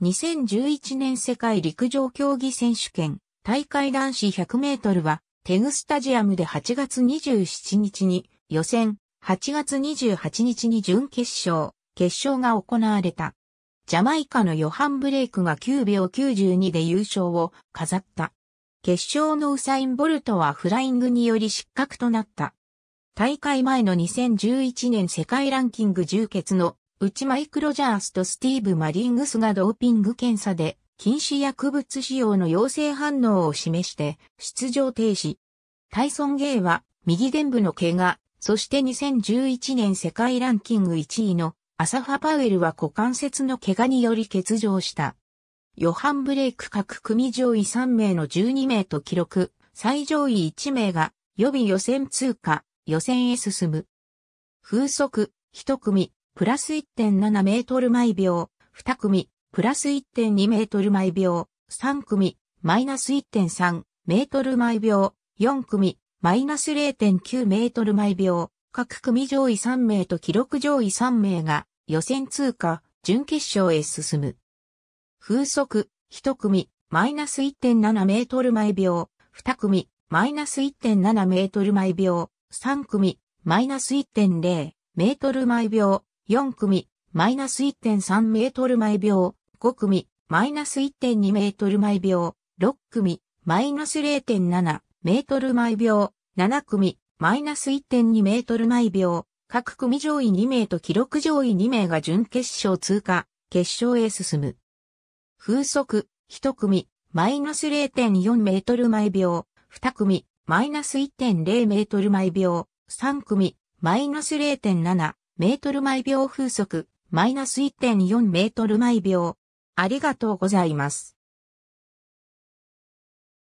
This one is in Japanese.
2011年世界陸上競技選手権大会男子100メートルはテグスタジアムで8月27日に予選、8月28日に準決勝、決勝が行われた。ジャマイカのヨハン・ブレイクが9秒92で優勝を飾った。決勝のウサイン・ボルトはフライングにより失格となった。大会前の2011年世界ランキング10決のうちマイク・ロジャースとスティーブ・マリングスがドーピング検査で禁止薬物使用の陽性反応を示して出場停止。タイソン・ゲイは右伝部の怪我、そして2011年世界ランキング1位のアサファ・パウエルは股関節の怪我により欠場した。ヨハン・ブレイク各組上位3名の12名と記録、最上位1名が予備予選通過、予選へ進む。風速、1組、プラス1.7メートル毎秒、2組、プラス1.2メートル毎秒、3組、マイナス1.3メートル毎秒、4組、マイナス0.9メートル毎秒、各組上位3名と記録上位3名が予選通過、準決勝へ進む。風速、1組、マイナス1.7メートル毎秒、2組、マイナス1.7メートル毎秒、3組、マイナス1.0メートル毎秒、4組、マイナス1.3メートル毎秒、5組、マイナス1.2メートル毎秒、6組、マイナス0.7メートル毎秒、7組、マイナス1.2メートル毎秒、各組上位2名と記録上位2名が準決勝通過、決勝へ進む。風速、1組、マイナス0.4メートル毎秒、2組、マイナス1.0メートル毎秒、3組、マイナス0.7メートル毎秒風速、マイナス1.4メートル毎秒。ありがとうございます。